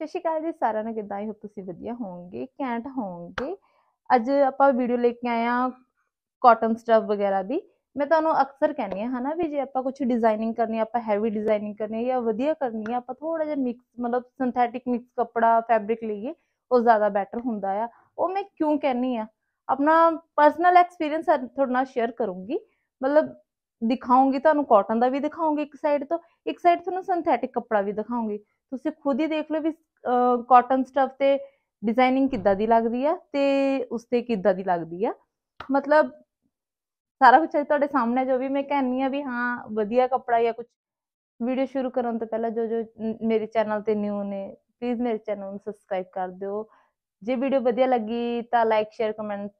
ਸਤਿ ਸ਼੍ਰੀ ਜੀ ਸਾਰਿਆਂ ਨੂੰ ਕਿਦਾਂ ਹੀ ਹੋ ਤੁਸੀਂ ਵਧੀਆ ਹੋਵੋਗੇ ਕੈਂਟ ਹੋਵੋਗੇ ਅੱਜ ਆਪਾਂ ਵੀਡੀਓ ਲੈ ਕੇ ਆਏ ਆ ਕਾਟਨ ਸਟਫ ਵਗੈਰਾ ਦੀ ਮੈਂ ਤੁਹਾਨੂੰ ਅਕਸਰ ਕਹਿੰਨੀ ਆ ਹਨਾ ਵੀ ਜੇ ਆਪਾਂ ਕੁਝ ਡਿਜ਼ਾਈਨਿੰਗ ਕਰਨੀ ਆਪਾਂ ਹੈਵੀ ਡਿਜ਼ਾਈਨਿੰਗ ਕਰਨੀ ਜਾਂ ਵਧੀਆ ਕਰਨੀ ਆ ਆਪਾਂ ਥੋੜਾ ਜਿਹਾ ਮਿਕਸ ਮਤਲਬ ਸਿੰਥੈਟਿਕ ਮਿਕਸ ਕਪੜਾ ਫੈਬਰਿਕ ਲਈਏ ਉਹ ਜ਼ਿਆਦਾ ਬੈਟਰ ਹੁੰਦਾ ਆ ਉਹ ਮੈਂ ਕਿਉਂ ਕਹਿੰਨੀ ਆ ਆਪਣਾ ਪਰਸਨਲ ਐਕਸਪੀਰੀਅੰਸ ਤੁਹਾਡੇ ਨਾਲ ਸ਼ੇਅਰ ਕਰੂੰਗੀ ਮਤਲਬ ਦਿਖਾਉਂਗੀ ਤੁਹਾਨੂੰ ਕਾਟਨ ਦਾ ਵੀ ਦਿਖਾਉਂਗੀ ਇੱਕ ਸਾਈਡ ਤੋਂ ਇੱਕ ਸਾਈਡ ਤੁਹਾਨੂੰ ਸਿੰਥੈਟਿਕ ਕਪੜਾ ਵੀ ਦਿਖਾਉਂਗੀ ਤੁਸੀਂ ਖੁਦ ਹੀ ਦੇਖ ਲਓ ਵੀ ਕਾਟਨ ਸਟਫ ਤੇ ਡਿਜ਼ਾਈਨਿੰਗ ਕਿੱਦਾਂ ਦੀ ਲੱਗਦੀ ਆ ਤੇ ਉਸ ਤੇ ਕਿੱਦਾਂ ਦੀ ਲੱਗਦੀ ਆ ਮਤਲਬ ਸਾਰਾ ਕੁਝ ਤੁਹਾਡੇ ਸਾਹਮਣੇ ਜੋ ਵੀ ਮੈਂ ਕਹਿੰਨੀ ਆ ਵੀ ਹਾਂ ਵਧੀਆ ਕੱਪੜਾ ਜਾਂ ਕੁਝ ਵੀਡੀਓ ਸ਼ੁਰੂ ਕਰਨ ਤੋਂ ਪਹਿਲਾਂ ਜੋ ਜੋ ਮੇਰੇ ਚੈਨਲ ਤੇ ਨਿਊ ਨੇ ਪਲੀਜ਼ ਮੇਰੇ ਚੈਨਲ ਨੂੰ ਸਬਸਕ੍ਰਾਈਬ ਕਰ ਦਿਓ ਜੇ ਵੀਡੀਓ ਵਧੀਆ ਲੱਗੀ ਤਾਂ ਲਾਈਕ ਸ਼ੇਅਰ ਕਮੈਂਟ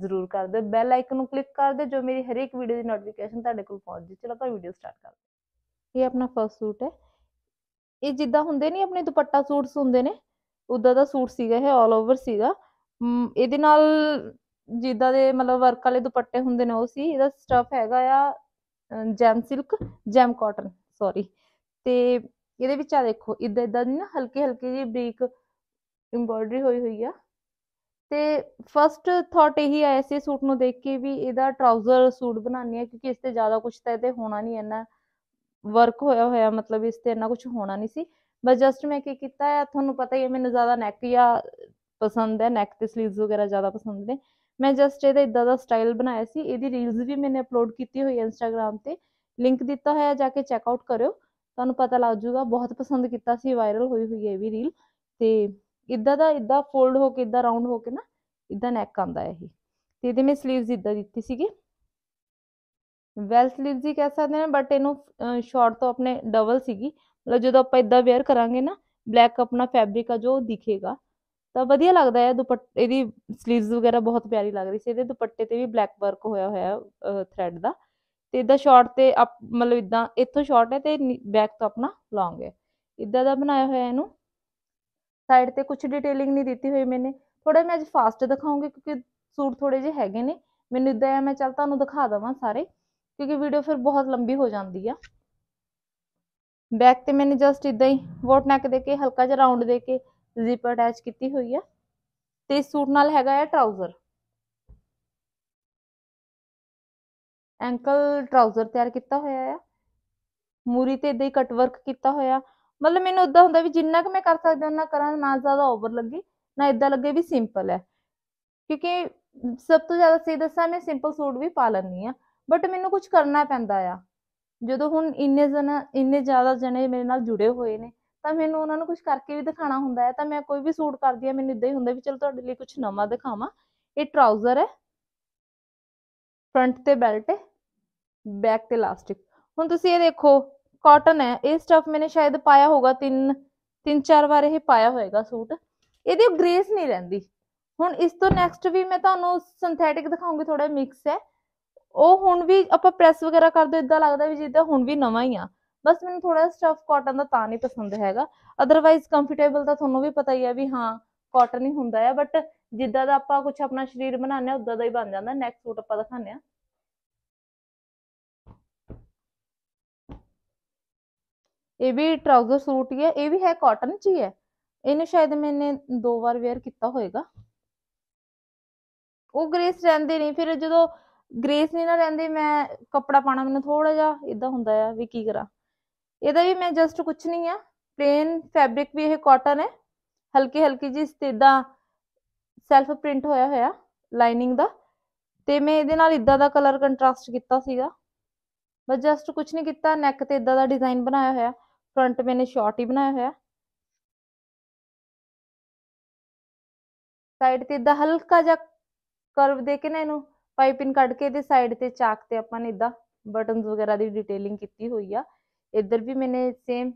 ਜ਼ਰੂਰ ਕਰ ਦਿਓ ਬੈਲ ਆਈਕਨ ਨੂੰ ਕਲਿੱਕ ਕਰ ਦਿਓ ਜੋ ਮੇਰੀ ਹਰ ਇੱਕ ਵੀਡੀਓ ਦੀ ਨੋਟੀਫਿਕੇਸ਼ਨ ਤੁਹਾਡੇ ਕੋਲ ਪਹੁੰਚ ਜੇ ਚਲੋ ਆਪਾਂ ਵੀਡੀਓ ਸਟਾਰਟ ਕਰਦੇ ਇਹ ਆਪਣਾ ਫਰਸਟ ਸੂਟ ਹੈ ਇਹ ਜਿੱਦਾਂ ਹੁੰਦੇ ਨਹੀਂ ਆਪਣੇ ਦੁਪੱਟਾ ਸੂਟਸ ਹੁੰਦੇ ਨੇ ਉਦਾਂ ਦਾ ਸੂਟ ਸੀਗਾ ਇਹ 올 ਓਵਰ ਸੀਗਾ ਇਹਦੇ ਨਾਲ ਜਿੱਦਾਂ ਦੇ ਮਤਲਬ ਵਰਕ ਵਾਲੇ ਦੁਪੱਟੇ ਹੁੰਦੇ ਨੇ ਉਹ ਸੀ ਇਹਦਾ ਸਟਫ ਹੈਗਾ ਆ jam silk jam cotton sari ਤੇ ਇਹਦੇ ਵਿੱਚ ਆ ਦੇਖੋ ਇਦਾਂ ਇਦਾਂ ਦੀ ਨਾ ਹਲਕੀ ਹਲਕੀ ਜੀ ਬਰੀਕ ਐਮਬ੍ਰੋਇਡਰੀ ਹੋਈ ਹੋਈ ਆ ਤੇ ਫਰਸਟ ਥਾਟ ਇਹੀ ਆਇਆ ਸੀ ਸੂਟ ਨੂੰ ਦੇਖ ਕੇ ਵੀ ਇਹਦਾ ਟਰਾਊਜ਼ਰ ਸੂਟ ਬਣਾਉਣੀ ਆ ਕਿਉਂਕਿ ਇਸ ਤੇ ਜ਼ਿਆਦਾ ਕੁਝ ਤਾਂ ਇਹਦੇ ਹੋਣਾ ਨਹੀਂ ਇੰਨਾ ਵਰਕ ਹੋਇਆ ਹੋਇਆ ਮਤਲਬ ਇਸ ਤੇ ਇੰਨਾ ਕੁਝ ਹੋਣਾ ਨਹੀਂ ਸੀ ਬਸ ਜਸਟ ਮੈਂ ਕੀ ਕੀਤਾ ਹੈ ਤੁਹਾਨੂੰ ਪਤਾ ਹੀ ਹੈ ਮੈਨੂੰ ਜ਼ਿਆਦਾ ਨੈਕ ਜਾਂ ਪਸੰਦ ਹੈ ਨੈਕ ਤੇ 슬ੀਵਸ ਵਗੈਰਾ ਜ਼ਿਆਦਾ ਪਸੰਦ ਨੇ ਮੈਂ ਜਸਟ ਇਹਦਾ ਇਦਾਂ ਦਾ ਸਟਾਈਲ ਬਣਾਇਆ ਸੀ ਇਹਦੀ ਰੀਲਸ ਵੀ ਮੈਨੇ ਅਪਲੋਡ ਕੀਤੀ ਹੋਈ ਹੈ ਇੰਸਟਾਗ੍ਰam ਤੇ ਲਿੰਕ ਦਿੱਤਾ ਹੋਇਆ ਜਾ ਕੇ ਚੈੱਕ ਆਊਟ ਕਰਿਓ ਤੁਹਾਨੂੰ ਪਤਾ ਲੱਗ ਜੂਗਾ ਬਹੁਤ ਪਸੰਦ ਕੀਤਾ ਸੀ ਵਾਇਰਲ ਹੋਈ ਹੋਈ ਹੈ ਇਹ ਵੀ ਰੀਲ ਤੇ ਇਦਾਂ ਦਾ ਇਦਾਂ ਫੋਲਡ ਹੋ ਕੇ ਇਦਾਂ ਰਾਉਂਡ ਹੋ ਕੇ ਨਾ ਇਦਾਂ ਨੈਕ ਆਂਦਾ ਹੈ ਇਹ ਤੇ ਇਹਦੇ ਮੈਂ 슬ੀਵਸ ਇਦਾਂ ਦਿੱਤੀ ਸੀਗੀ ਵੈਲ ਸਲੀਵਸ ਹੀ ਕਹਿ ਸਕਦੇ ਨੇ ਬਟ ਇਹਨੂੰ ਸ਼ਾਰਟ ਤੋਂ ਆਪਣੇ ਡਬਲ ਸੀਗੀ ਮਤਲਬ ਜਦੋਂ ਆਪਾਂ ਇਦਾਂ ਵੇਅਰ ਕਰਾਂਗੇ ਨਾ ਬਲੈਕ ਆਪਣਾ ਫੈਬਰਿਕ ਆ ਜੋ ਦਿਖੇਗਾ ਤਾਂ ਵਧੀਆ ਲੱਗਦਾ ਹੈ ਦੁਪੱਟ ਇਹਦੀ ਸਲੀਵਸ ਵਗੈਰਾ ਬਹੁਤ ਪਿਆਰੀ ਲੱਗ ਰਹੀ ਸੀ ਇਹਦੇ ਦੁਪੱਟੇ ਤੇ ਵੀ ਬਲੈਕ ਵਰਕ ਹੋਇਆ ਹੋਇਆ ਥ੍ਰੈਡ ਦਾ ਤੇ ਇਦਾਂ ਸ਼ਾਰਟ ਤੇ ਮਤਲਬ ਇਦਾਂ ਇੱਥੋਂ ਸ਼ਾਰਟ ਹੈ ਤੇ ਬੈਕ ਤੋਂ ਆਪਣਾ ਲੌਂਗ ਹੈ ਇਦਾਂ ਦਾ ਬਣਾਇਆ ਹੋਇਆ ਇਹਨੂੰ ਸਾਈਡ ਤੇ ਕੁਝ ਡਿਟੇਲਿੰਗ ਨਹੀਂ ਦਿੱਤੀ ਹੋਈ ਮੈਨੇ ਥੋੜਾ ਮੈਂ ਅੱਜ ਫਾਸਟ ਦਿਖਾਉਂਗੀ ਕਿਉਂਕਿ ਸੂਟ ਥੋੜੇ ਜਿਹੇ ਹੈਗੇ ਨੇ ਮੈਨੂੰ ਇਦਾਂ ਆ ਮੈਂ ਚਲ ਤੁਹਾਨੂੰ ਦਿਖਾ ਦਵਾਂ ਸਾਰੇ ਕਿਉਂਕਿ ਵੀਡੀਓ ਫਿਰ ਬਹੁਤ ਲੰਬੀ ਹੋ ਜਾਂਦੀ ਆ ਬੈਕ ਤੇ ਮੈਨੇ ਜਸਟ ਇਦਾਂ ਹੀ ਵੋਟ ਨੈਕ ਦੇ ਕੇ ਹਲਕਾ ਜਿਹਾ ਰਾਉਂਡ ਦੇ ਕੇ ਜ਼ਿਪ ਅਟੈਚ ਕੀਤੀ ਹੋਈ ਆ ਤੇ ਸੂਟ ਨਾਲ ਹੈਗਾ ਆ ਟਰਾਊਜ਼ਰ ਐਂਕਲ ਟਰਾਊਜ਼ਰ ਤਿਆਰ ਕੀਤਾ ਹੋਇਆ ਆ ਮੂਰੀ ਤੇ ਇਦਾਂ ਹੀ ਕਟ ਵਰਕ ਕੀਤਾ ਹੋਇਆ ਮਤਲਬ ਮੈਨੂੰ ਉਦਾਂ ਹੁੰਦਾ ਵੀ ਜਿੰਨਾ ਕਿ ਮੈਂ ਕਰ ਸਕਦਾ ਉਹਨਾਂ ਕਰਾਂ ਨਾ ਜ਼ਿਆਦਾ ਓਵਰ ਲੱਗੇ ਨਾ ਇਦਾਂ ਲੱਗੇ ਵੀ ਸਿੰਪਲ ਹੈ ਕਿਉਂਕਿ ਸਭ ਤੋਂ ਜ਼ਿਆਦਾ ਸਹੀ ਦੱਸਾਂ ਮੈਂ ਸਿੰਪਲ ਸੂਟ ਵੀ ਪਾ ਲੈਂਦੀ ਆ ਬਟ ਮੈਨੂੰ ਕੁਝ ਕਰਨਾ ਪੈਂਦਾ ਆ ਜਦੋਂ ਹੁਣ ਇੰਨੇ ਜਣਾ ਇੰਨੇ ਜ਼ਿਆਦਾ ਜਣੇ ਮੇਰੇ ਨਾਲ ਜੁੜੇ ਹੋਏ ਨੇ ਤਾਂ ਮੈਨੂੰ ਉਹਨਾਂ ਨੂੰ ਕੁਝ ਕਰਕੇ ਵੀ ਦਿਖਾਣਾ ਹੁੰਦਾ ਹੈ ਤਾਂ ਮੈਂ ਕੋਈ ਵੀ ਸੂਟ ਕਰਦੀ ਆ ਮੈਨੂੰ ਇਦਾਂ ਹੀ ਹੁੰਦਾ ਵੀ ਚਲੋ ਤੁਹਾਡੇ ਲਈ ਕੁਝ ਨਵਾਂ ਦਿਖਾਵਾਂ ਇਹ ਟਰਾਊਜ਼ਰ ਹੈ ਫਰੰਟ ਤੇ ਬੈਲਟ ਹੈ ਬੈਕ ਤੇ ਇਲਾਸਟਿਕ ਹੁਣ ਤੁਸੀਂ ਇਹ ਦੇਖੋ ਕਾਟਨ ਹੈ ਇਹ ਸਟਫ ਮੈਨੇ ਸ਼ਾਇਦ ਪਾਇਆ ਹੋਗਾ ਤਿੰਨ ਤਿੰਨ ਚਾਰ ਵਾਰ ਇਹ ਪਾਇਆ ਹੋਏਗਾ ਸੂਟ ਇਹਦੀ ਗ੍ਰੇਸ ਨਹੀਂ ਰਹਿੰਦੀ ਹੁਣ ਇਸ ਤੋਂ ਨੈਕਸਟ ਵੀ ਮੈਂ ਤੁਹਾਨੂੰ ਸਿੰਥੈਟਿਕ ਦਿਖਾਉਂਗੀ ਥੋੜਾ ਮਿਕਸ ਹੈ ਉਹ ਹੁਣ ਵੀ ਆਪਾਂ ਪ੍ਰੈਸ ਵਗੈਰਾ ਕਰਦੇ ਇਦਾਂ ਲੱਗਦਾ ਵੀ ਜਿੱਦਾਂ ਹੁਣ ਵੀ ਨਵਾਂ ਹੀ ਆ ਬਸ ਮੈਨੂੰ ਥੋੜਾ ਸਟਫ ਕਾਟਨ ਦਾ ਤਾਂ ਨਹੀਂ ਪਸੰਦ ਹੈਗਾ ਅਦਰਵਾਈਜ਼ ਕੰਫਰਟੇਬਲ ਤਾਂ ਤੁਹਾਨੂੰ ਵੀ ਪਤਾ ਹੀ ਆ ਵੀ ਹਾਂ ਕਾਟਨ ਹੀ ਹੁੰਦਾ ਹੈ ਬਟ ਜਿੱਦਾਂ ਦਾ ਆਪਾਂ ਕੁਝ ਆਪਣਾ ਸਰੀਰ ਬਣਾਉਂਦੇ ਆ ਉਦਾਂ ਦਾ ਹੀ ਬਣ ਜਾਂਦਾ ਨੈਕਸਟ ਸੂਟ ਆਪਾਂ ਦਿਖਾਉਂਦੇ ਆ ਇਹ ਵੀ ਟਰਾਊਜ਼ਰ ਸੂਟ ਹੀ ਹੈ ਇਹ ਵੀ ਹੈ ਕਾਟਨ ਚ ਹੀ ਹੈ ਇਹਨੂੰ ਸ਼ਾਇਦ ਮੈਨੇ ਦੋ ਵਾਰ ਵੇਅਰ ਕੀਤਾ ਹੋਏਗਾ ਉਹ ਗ੍ਰੇਸ ਰਹਿੰਦੇ ਨਹੀਂ ਫਿਰ ਜਦੋਂ ਗ੍ਰੇਸ ਨਹੀਂ ਨਾ ਰਹਿੰਦੀ ਮੈਂ ਕੱਪੜਾ ਪਾਣਾ ਮੈਨੂੰ ਥੋੜਾ ਜਿਹਾ ਇਦਾਂ ਹੁੰਦਾ ਆ ਵੀ ਕੀ ਕਰਾਂ ਇਹਦਾ ਵੀ ਮੈਂ ਜਸਟ ਕੁਝ ਨਹੀਂ ਆ ਪਲੇਨ ਫੈਬਰਿਕ ਵੀ ਇਹ ਕਾਟਨ ਹੈ ਹਲਕੀ ਹਲਕੀ ਜੀ ਇਦਾਂ ਸੈਲਫ ਪ੍ਰਿੰਟ ਹੋਇਆ ਹੋਇਆ ਲਾਈਨਿੰਗ ਦਾ ਤੇ ਮੈਂ ਇਹਦੇ ਨਾਲ ਇਦਾਂ ਦਾ ਕਲਰ ਕੰਟਰਾਸਟ ਕੀਤਾ ਸੀਗਾ ਬਸ ਜਸਟ ਕੁਝ ਨਹੀਂ ਕੀਤਾ ਨੈਕ ਤੇ ਇਦਾਂ ਦਾ ਡਿਜ਼ਾਈਨ ਬਣਾਇਆ ਹੋਇਆ ਫਰੰਟ ਮੈਨੇ ਸ਼ਾਰਟ ਹੀ ਬਣਾਇਆ ਹੋਇਆ ਸਾਈਡ ਤੇ ਇਦਾਂ ਹਲਕਾ ਜਿਹਾ ਕਰਵ ਦੇ ਕੇ ਨਾ ਇਹਨੂੰ ਪਾਈਪਿੰਗ ਕੱਢ ਕੇ ਇਹਦੇ ਸਾਈਡ ਤੇ ਚਾਕ ਤੇ ਆਪਾਂ ਨੇ ਇਦਾਂ ਬਟਨਸ ਵਗੈਰਾ ਦੀ ਡਿਟੇਲਿੰਗ ਕੀਤੀ ਹੋਈ ਆ ਇੱਧਰ ਵੀ ਮੈਨੇ ਸੇਮ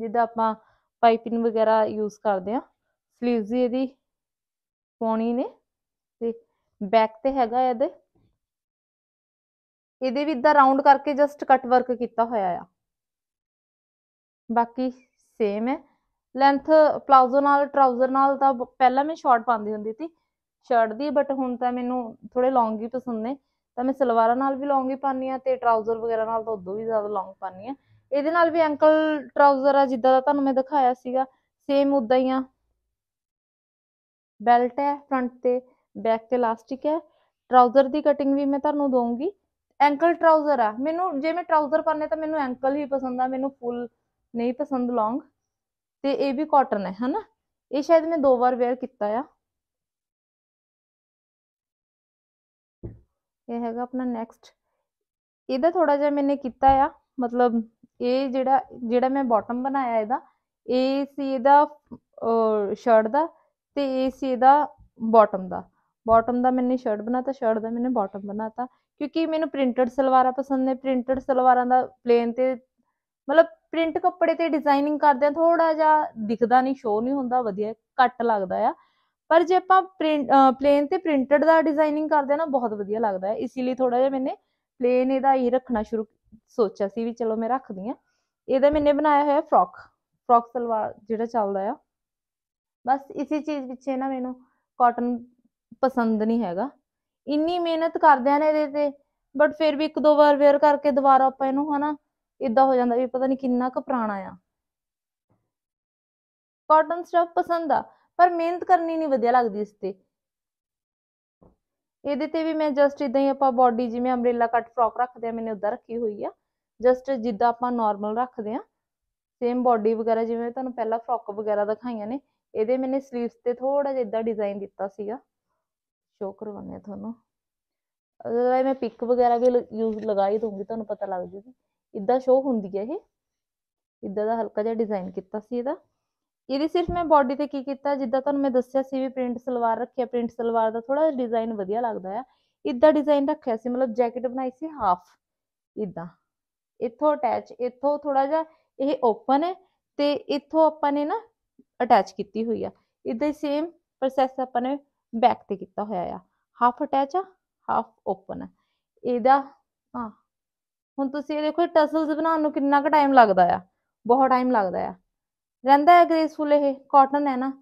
ਜਿੱਦਾਂ ਆਪਾਂ ਪਾਈਪਿੰਗ ਵਗੈਰਾ ਯੂਜ਼ ਕਰਦੇ ਆ ਸਲੀਵਸ ਦੀ ਇਹਦੀ ਪੌਣੀ ਨੇ ਤੇ ਬੈਕ ਤੇ ਹੈਗਾ ਇਹਦੇ ਇਹਦੇ ਵੀ ਇਦਾਂ ਰਾਉਂਡ ਕਰਕੇ ਜਸਟ ਕਟ ਵਰਕ ਕੀਤਾ ਹੋਇਆ ਆ ਬਾਕੀ ਸੇਮ ਹੈ ਲੈਂਥ ਪਲਾਜ਼ੋ ਨਾਲ ਟਰਾਊਜ਼ਰ ਨਾਲ ਤਾਂ ਪਹਿਲਾਂ ਮੈਂ ਸ਼ਾਰਟ ਪਾਉਂਦੀ ਹੁੰਦੀ ਸੀ ਸ਼ਰਟ ਦੀ ਬਟ ਹੁਣ ਤਾਂ ਮੈਨੂੰ ਥੋੜੇ ਲੌਂਗ ਹੀ ਪਸੰਦ ਨੇ ਤਾਂ ਮੈਂ ਸਲਵਾਰਾਂ ਨਾਲ ਵੀ ਲੌਂਗ ਹੀ ਪਾਉਂਦੀ ਆ ਤੇ ਟਰਾਊਜ਼ਰ ਵਗੈਰਾ ਨਾਲ ਤਾਂ ਉਦੋਂ ਵੀ ਜ਼ਿਆਦਾ ਲੌਂਗ ਪਾਉਂਦੀ ਆ ਇਹਦੇ ਨਾਲ ਵੀ ਅੰਕਲ ਟਰਾਊਜ਼ਰ ਆ ਜਿੱਦਾਂ ਦਾ ਤੁਹਾਨੂੰ ਮੈਂ ਦਿਖਾਇਆ ਸੀਗਾ ਸੇਮ ਉਦਾਂ ਹੀ ਆ ਬੈਲਟ ਹੈ ਫਰੰਟ ਤੇ ਬੈਕ ਤੇ ਇਲਾਸਟਿਕ ਹੈ ਟਰਾਊਜ਼ਰ ਦੀ ਕਟਿੰਗ ਵੀ ਮੈਂ ਤੁਹਾਨੂੰ ਦਵਾਂਗੀ ਐਂਕਲ ਟਰਾਊਜ਼ਰ ਆ ਮੈਨੂੰ ਜੇ ਮੈਂ ਟਰਾਊਜ਼ਰ ਪਾਣੇ ਤਾਂ ਮੈਨੂੰ ਐਂਕਲ ਹੀ ਪਸੰਦ ਆ ਮੈਨੂੰ ਫੁੱਲ ਨਹੀਂ ਪਸੰਦ ਲੌਂਗ ਤੇ ਇਹ ਵੀ ਕਾਟਨ ਹੈ ਹਨਾ ਇਹ ਸ਼ਾਇਦ ਮੈਂ ਦੋ ਵਾਰ ਵੇਅਰ ਕੀਤਾ ਆ ਇਹ ਹੈਗਾ ਆਪਣਾ ਨੈਕਸਟ ਇਹਦਾ ਥੋੜਾ ਜਿਹਾ ਮੈਨੇ ਕੀਤਾ ਆ ਮਤਲਬ ਇਹ ਜਿਹੜਾ ਜਿਹੜਾ ਮੈਂ ਬਾਟਮ ਬਣਾਇਆ ਇਹਦਾ ਇਹ ਸੀ ਇਹਦਾ ਸ਼ਰਟ ਦਾ ਤੇ ਇਹ ਸੀ ਇਹਦਾ ਬਾਟਮ ਦਾ ਬਾਟਮ ਦਾ ਮੈਨੇ ਸ਼ਰਟ ਬਣਾਤਾ ਸ਼ਰਟ ਦਾ ਮੈਨੇ ਬਾਟਮ ਬਣਾਤਾ ਕਿਉਂਕਿ ਮੈਨੂੰ ਪ੍ਰਿੰਟਡ ਸਲਵਾਰਾਂ ਪਸੰਦ ਨੇ ਪ੍ਰਿੰਟਡ ਸਲਵਾਰਾਂ ਦਾ ਪਲੇਨ ਤੇ ਮਤਲਬ ਪ੍ਰਿੰਟ ਕੱਪੜੇ ਤੇ ਡਿਜ਼ਾਈਨਿੰਗ ਕਰਦੇ ਆ ਥੋੜਾ ਜਿਹਾ ਦਿਖਦਾ ਨਹੀਂ ਸ਼ੋ ਨਹੀਂ ਹੁੰਦਾ ਵਧੀਆ ਘੱਟ ਲੱਗਦਾ ਆ ਪਰ ਜੇ ਆਪਾਂ ਪਲੇਨ ਤੇ ਪ੍ਰਿੰਟਡ ਦਾ ਡਿਜ਼ਾਈਨਿੰਗ ਕਰਦੇ ਆ ਨਾ ਬਹੁਤ ਵਧੀਆ ਲੱਗਦਾ ਹੈ ਇਸੇ ਲਈ ਥੋੜਾ ਜਿਹਾ ਮੈਨੇ ਪਲੇਨ ਇਹਦਾ ਹੀ ਰੱਖਣਾ ਸ਼ੁਰੂ ਸੋਚਿਆ ਸੀ ਵੀ ਚਲੋ ਮੈਂ ਰੱਖਦੀ ਆ ਇਹਦਾ ਮੈਨੇ ਬਣਾਇਆ ਹੋਇਆ ਫਰੌਕ ਫਰੌਕ ਸਲਵਾਰ ਜਿਹੜਾ ਚੱਲਦਾ ਆ ਬਸ ਇਸੇ ਚੀਜ਼ ਪਿੱਛੇ ਨਾ ਮੈਨੂੰ ਕਾਟਨ ਪਸੰਦ ਨਹੀਂ ਹੈਗਾ ਇੰਨੀ ਮਿਹਨਤ ਕਰਦੇ ਆ ਨੇ ਇਹਦੇ ਤੇ ਬਟ ਫਿਰ ਵੀ ਇੱਕ ਦੋ ਵਾਰ ਵੇਅਰ ਕਰਕੇ ਦੁਬਾਰਾ ਆਪਾਂ ਇਹਨੂੰ ਹਨਾ ਇਦਾਂ ਹੋ ਜਾਂਦਾ ਵੀ ਪਤਾ ਨਹੀਂ ਕਿੰਨਾ ਕੁ ਪੁਰਾਣਾ ਆ ਕਾਟਨ ਸਟਫ ਪਸੰਦ ਆ ਪਰ ਮਿਹਨਤ ਕਰਨੀ ਨਹੀਂ ਵਧੀਆ ਲੱਗਦੀ ਇਸ ਤੇ ਇਹਦੇ ਤੇ ਵੀ ਮੈਂ ਜਸਟ ਇਦਾਂ ਹੀ ਆਪਾਂ ਬਾਡੀ ਜਿਵੇਂ ਅੰਬ੍ਰੇਲਾ ਕੱਟ ਫਰੋਕ ਰੱਖਦੇ ਆ ਮੈਨੇ ਉਦਾਂ ਰੱਖੀ ਹੋਈ ਆ ਜਸਟ ਜਿੱਦਾਂ ਆਪਾਂ ਨਾਰਮਲ ਰੱਖਦੇ ਆ ਸੇਮ ਬਾਡੀ ਵਗੈਰਾ ਜਿਵੇਂ ਤੁਹਾਨੂੰ ਪਹਿਲਾਂ ਫਰੋਕ ਵਗੈਰਾ ਦਿਖਾਈਆਂ ਨੇ ਇਹਦੇ ਮੈਨੇ 슬ੀਵਸ ਤੇ ਥੋੜਾ ਜਿਹਾ ਇਦਾਂ ਡਿਜ਼ਾਈਨ ਦਿੱਤਾ ਸੀਗਾ ਸ਼ੋਅ ਕਰਵਾਉਂਦੇ ਤੁਹਾਨੂੰ ਉਹਦਾ ਮੈਂ ਪਿਕ ਵਗੈਰਾ ਵੀ ਯੂਜ਼ ਲਗਾ ਹੀ ਦੂੰਗੀ ਤੁਹਾਨੂੰ ਪਤਾ ਲੱਗ ਜੂਗੀ ਇਦਾਂ ਸ਼ੋਅ ਹੁੰਦੀ ਹੈ ਇਹ ਇਦਾਂ ਦਾ ਹਲਕਾ ਜਿਹਾ ਡਿਜ਼ਾਈਨ ਕੀਤਾ ਸੀ ਇਹਦਾ ਇਹਦੀ ਸਿਰਫ ਮੈਂ ਬਾਡੀ ਤੇ ਕੀ ਕੀਤਾ ਜਿੱਦਾਂ ਤੁਹਾਨੂੰ ਮੈਂ ਦੱਸਿਆ ਸੀ ਵੀ ਪ੍ਰਿੰਟ ਸਲਵਾਰ ਰੱਖਿਆ ਪ੍ਰਿੰਟ ਸਲਵਾਰ ਦਾ ਥੋੜਾ ਡਿਜ਼ਾਈਨ ਵਧੀਆ ਲੱਗਦਾ ਆ ਇਦਾਂ ਡਿਜ਼ਾਈਨ ਰੱਖਿਆ ਸੀ ਮਤਲਬ ਜੈਕਟ ਬਣਾਈ ਸੀ ਹਾਫ ਇਦਾਂ ਇੱਥੋਂ ਅਟੈਚ ਇੱਥੋਂ ਥੋੜਾ ਜਿਹਾ ਇਹ ਓਪਨ ਹੈ ਤੇ ਇੱਥੋਂ ਆਪਾਂ ਨੇ ਨਾ ਅਟੈਚ ਕੀਤੀ ਹੋਈ ਆ ਇਦਾਂ ਹੀ ਸੇਮ ਪ੍ਰੋਸੈਸ ਆਪਾਂ ਨੇ ਬੈਕ ਤੇ ਕੀਤਾ ਹੋਇਆ ਆ ਹਾਫ ਅਟੈਚ ਆ ਹਾਫ ਓਪਨ ਇਹਦਾ ਹਾਂ ਹੁਣ ਤੁਸੀਂ ਇਹ ਦੇਖੋ ਟਸਲਸ ਬਣਾਉਣ ਨੂੰ ਕਿੰਨਾ ਕੁ ਟਾਈਮ ਲੱਗਦਾ ਆ ਬਹੁਤ ਟਾਈਮ ਲੱਗਦਾ ਆ ਰਹਿੰਦਾ ਹੈ ਗ੍ਰੇਸਫੁਲ ਇਹ ਕਾਟਨ ਹੈ ਨਾ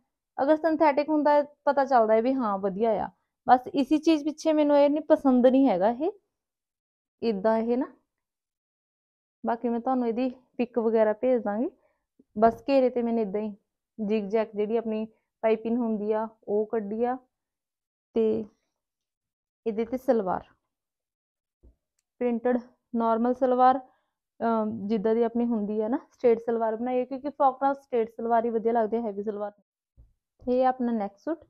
ਅਗਰ ਸਿੰਥੈਟਿਕ ਹੁੰਦਾ ਪਤਾ ਚੱਲਦਾ ਹੈ ਵੀ ਹਾਂ ਵਧੀਆ ਆ ਬਸ ਇਸੀ ਚੀਜ਼ ਪਿੱਛੇ ਮੈਨੂੰ ਇਹ ਨਹੀਂ ਪਸੰਦ ਨਹੀਂ ਹੈਗਾ ਇਹ ਇਦਾਂ ਇਹ ਨਾ ਬਾਕੀ ਮੈਂ ਤੁਹਾਨੂੰ ਇਹਦੀ ਪਿਕ ਵਗੈਰਾ ਭੇਜ ਦਾਂਗੀ ਬਸ ਘੇਰੇ ਤੇ ਮੈਂ ਇਦਾਂ ਹੀ ਜਿਗ ਜੈਕ ਜਿਹੜੀ ਆਪਣੀ ਪਾਈਪਿੰਗ ਹੁੰਦੀ ਆ ਉਹ ਕੱਢੀ ਆ ਤੇ ਇਹਦੇ ਤੇ ਸਲਵਾਰ ਪ੍ਰਿੰਟਡ ਨਾਰਮਲ ਸਲਵਾਰ ਜਿੱਦਾਂ ਦੀ ਆਪਣੀ ਹੁੰਦੀ ਹੈ ਨਾ ਸਟ੍ਰੇਟ ਸਲਵਾਰ ਬਣਾਈਏ ਕਿਉਂਕਿ ਫਰੋਕ ਨਾਲ ਸਟ੍ਰੇਟ ਸਲਵਾਰ ਹੀ ਵਧੀਆ ਲੱਗਦੀ ਹੈ ਹੈਵੀ ਸਲਵਾਰ ਇਹ ਆਪਣਾ ਨੈਕ ਸੂਟ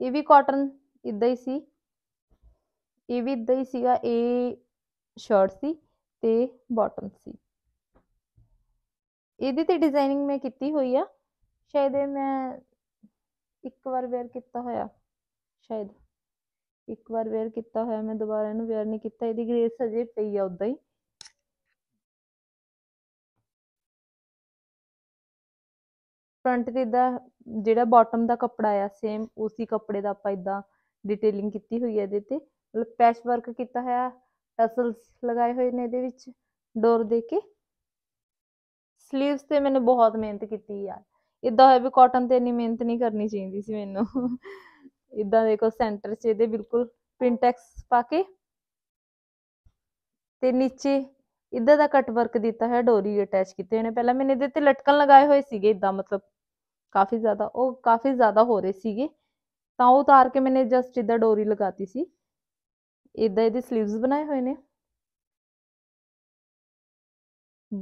ਇਹ ਵੀ ਕਾਟਨ ਇਦਾਂ ਹੀ ਸੀ ਇਹ ਵੀ ਇਦਾਂ ਹੀ ਸੀਗਾ ਇਹ ਸ਼ਰਟ ਸੀ ਤੇ ਬਾਟਮ ਸੀ ਇਹਦੀ ਤੇ ਡਿਜ਼ਾਈਨਿੰਗ ਮੈਂ ਕੀਤੀ ਹੋਈ ਆ ਸ਼ਾਇਦ ਇਹ ਮੈਂ ਇੱਕ ਵਾਰ ਵੇਅਰ ਕੀਤਾ ਹੋਇਆ ਸ਼ਾਇਦ ਇੱਕ ਵਾਰ ਵੇਅਰ ਕੀਤਾ ਹੋਇਆ ਮੈਂ ਦੁਬਾਰਾ ਇਹਨੂੰ ਵੇਅਰ ਨਹੀਂ ਕੀਤਾ ਇਹਦੀ ਗ੍ਰੇਸ ਅਜੇ ਪਈ ਆ ਉਦਾਂ ਹੀ ਫਰੰਟ ਤੇ ਦਾ ਜਿਹੜਾ ਬਾਟਮ ਦਾ ਕੱਪੜਾ ਆ ਸੇਮ ਉਸੇ ਕੱਪੜੇ ਦਾ ਆਪਾਂ ਇਦਾਂ ਡਿਟੇਲਿੰਗ ਕੀਤੀ ਹੋਈ ਹੈ ਇਹਦੇ ਤੇ ਮਤਲਬ ਪੈਚ ਵਰਕ ਕੀਤਾ ਹੋਇਆ ਟਸਲਸ ਲਗਾਏ ਹੋਏ ਨੇ ਇਹਦੇ ਵਿੱਚ ਡੋਰ ਦੇ ਕੇ 슬ੀਵਸ ਤੇ ਮੈਨੇ ਬਹੁਤ ਮਿਹਨਤ ਕੀਤੀ ਯਾਰ ਇਦਾਂ ਹੋਇਆ ਵੀ ਕਾਟਨ ਤੇ ਇੰਨੀ ਮਿਹਨਤ ਨਹੀਂ ਕਰਨੀ ਚਾਹੀਦੀ ਸੀ ਮੈਨੂੰ ਇਦਾਂ ਦੇਖੋ ਸੈਂਟਰ 'ਚ ਇਹਦੇ ਬਿਲਕੁਲ ਪ੍ਰਿੰਟੈਕਸ ਪਾ ਕੇ ਤੇ ਨੀਚੇ ਇਦਾਂ ਦਾ ਕਟ ਵਰਕ ਦਿੱਤਾ ਹੈ ਡੋਰੀ ਅਟੈਚ ਕੀਤੇ ਨੇ ਪਹਿਲਾਂ ਮੈਨੇ ਇਹਦੇ ਤੇ ਲਟਕਣ ਲਗਾਏ ਹੋਏ ਸੀਗੇ ਇਦਾਂ ਮਤਲਬ ਕਾਫੀ ਜ਼ਿਆਦਾ ਉਹ ਕਾਫੀ ਜ਼ਿਆਦਾ ਹੋ ਰਹੇ ਸੀਗੇ ਤਾਂ ਉਹ ਉਤਾਰ ਕੇ ਮੈਨੇ ਜਸਟ ਇਦਾਂ ਡੋਰੀ ਲਗਾਤੀ ਸੀ ਇਦਾਂ ਇਹਦੇ 슬ੀਵਸ ਬਣਾਏ ਹੋਏ ਨੇ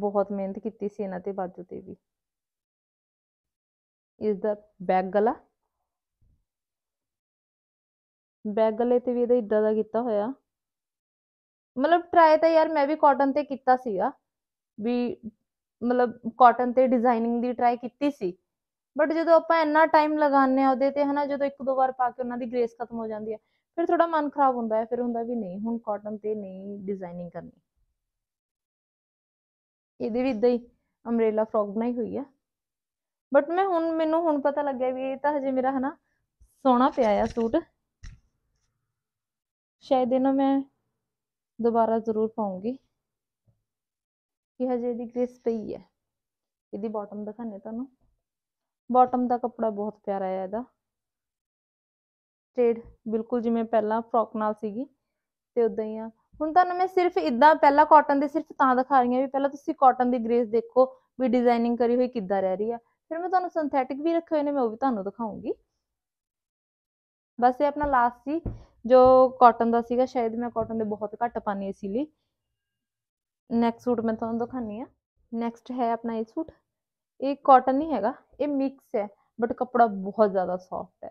ਬਹੁਤ ਮਿਹਨਤ ਕੀਤੀ ਸੀ ਇਹਨਾਂ ਤੇ ਬਾਜੂ ਤੇ ਵੀ ਇਸ ਦਾ ਬੈਗ ਗਲਾ ਬੈਕ ਗਲੇ ਤੇ ਵੀ ਇਹਦਾ ਇਦਾਂ ਦਾ ਕੀਤਾ ਹੋਇਆ ਮਤਲਬ ਟਰਾਈ ਤਾਂ ਯਾਰ ਮੈਂ ਵੀ ਕਾਟਨ ਤੇ ਕੀਤਾ ਸੀਗਾ ਵੀ ਮਤਲਬ ਕਾਟਨ ਤੇ ਡਿਜ਼ਾਈਨਿੰਗ ਦੀ ਟਰਾਈ ਕੀਤੀ ਸੀ ਬਟ ਜਦੋਂ ਆਪਾਂ ਇੰਨਾ ਟਾਈਮ ਲਗਾਉਂਦੇ ਆ ਉਹਦੇ ਤੇ ਹਨਾ ਜਦੋਂ ਇੱਕ ਦੋ ਵਾਰ ਪਾ ਕੇ ਉਹਨਾਂ ਦੀ ਗ੍ਰੇਸ ਖਤਮ ਹੋ ਜਾਂਦੀ ਹੈ ਫਿਰ ਥੋੜਾ ਮਨ ਖਰਾਬ ਹੁੰਦਾ ਹੈ ਫਿਰ ਹੁੰਦਾ ਵੀ ਨਹੀਂ ਹੁਣ ਕਾਟਨ ਤੇ ਨਹੀਂ ਡਿਜ਼ਾਈਨਿੰਗ ਕਰਨੀ ਇਹਦੇ ਵੀ ਇਦਾਂ ਹੀ ਅਮਰੇਲਾ ਫਰੋਕ ਬਣਾਈ ਹੋਈ ਹੈ ਬਟ ਮੈਂ ਹੁਣ ਮੈਨੂੰ ਹੁਣ ਪਤਾ ਲੱਗਿਆ ਵੀ ਇਹ ਤਾਂ ਹਜੇ ਮੇਰਾ ਹਨਾ ਸੋਹਣਾ ਪਿਆ ਆ ਸੂਟ ਸ਼ਾਇਦ ਇਹਨਾਂ ਮੈਂ ਦੁਬਾਰਾ ਜ਼ਰੂਰ ਪਾਉਂਗੀ ਕਿ ਹਜੇ ਇਹਦੀ ਗ੍ਰੇਸ ਪਈ ਹੈ ਇਹਦੀ ਬਾਟਮ ਦਿਖਾਣੇ ਤੁਹਾਨੂੰ ਬਾਟਮ ਦਾ ਕੱਪੜਾ ਬਹੁਤ ਪਿਆਰਾ ਹੈ ਇਹਦਾ ਸਟੇਡ ਬਿਲਕੁਲ ਜਿਵੇਂ ਪਹਿਲਾਂ ਫਰੋਕ ਨਾਲ ਸੀਗੀ ਤੇ ਉਦਾਂ ਹੀ ਆ ਹੁਣ ਤੁਹਾਨੂੰ ਮੈਂ ਸਿਰਫ ਇਦਾਂ ਪਹਿਲਾਂ ਕਾਟਨ ਦੇ ਸਿਰਫ ਤਾਂ ਦਿਖਾ ਰਹੀ ਹਾਂ ਵੀ ਪਹਿਲਾਂ ਤੁਸੀਂ ਕਾਟਨ ਦੀ ਗ੍ਰੇਸ ਦੇਖੋ ਵੀ ਡਿਜ਼ਾਈਨਿੰਗ ਕਰੀ ਹੋਈ ਕਿੱਦਾਂ ਰਹਿ ਰਹੀ ਆ ਫਿਰ ਮੈਂ ਤੁਹਾਨੂੰ ਸਿੰਥੈਟਿਕ ਵੀ ਰੱਖੇ ਹੋਏ ਨੇ ਮੈਂ ਉਹ ਵੀ ਤੁਹਾਨੂੰ ਦਿਖਾਉਂਗੀ ਬਸ ਇਹ ਆਪਣਾ ਲਾਸਟ ਸੀ ਜੋ ਕਾਟਨ ਦਾ ਸੀਗਾ ਸ਼ਾਇਦ ਮੈਂ ਕਾਟਨ ਦੇ ਬਹੁਤ ਘੱਟ ਪਾਣੀ ਇਸ ਲਈ ਨੈਕਸਟ ਸੂਟ ਮੈਂ ਤੁਹਾਨੂੰ ਦਿਖਾਣੀ ਆ ਨੈਕਸਟ ਹੈ ਆਪਣਾ ਇਹ ਸੂਟ ਇਹ ਕਾਟਨ ਨਹੀਂ ਹੈਗਾ ਇਹ ਮਿਕਸ ਹੈ ਬਟ ਕੱਪੜਾ ਬਹੁਤ ਜ਼ਿਆਦਾ ਸੌਫਟ ਹੈ